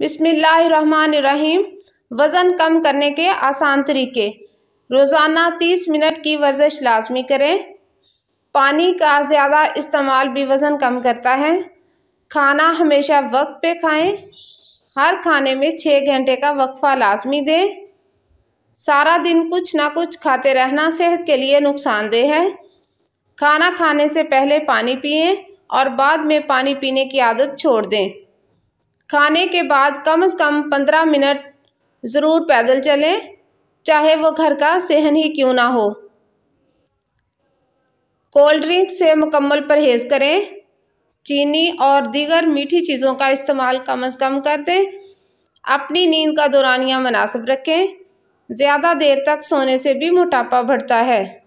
बिसमीम वज़न कम करने के आसान तरीके रोज़ाना तीस मिनट की वर्जिश लाजमी करें पानी का ज़्यादा इस्तेमाल भी वज़न कम करता है खाना हमेशा वक्त पे खाएं हर खाने में छः घंटे का वक्फा लाजमी दें सारा दिन कुछ ना कुछ खाते रहना सेहत के लिए नुकसानदेह है खाना खाने से पहले पानी पिएं और बाद में पानी पीने की आदत छोड़ दें खाने के बाद कम से कम पंद्रह मिनट ज़रूर पैदल चलें चाहे वो घर का सेहन ही क्यों ना हो कोल्ड ड्रिंक से मुकम्मल परहेज़ करें चीनी और दीगर मीठी चीज़ों का इस्तेमाल कम से कम कर दें अपनी नींद का दौरानिया मुनासिब रखें ज़्यादा देर तक सोने से भी मोटापा बढ़ता है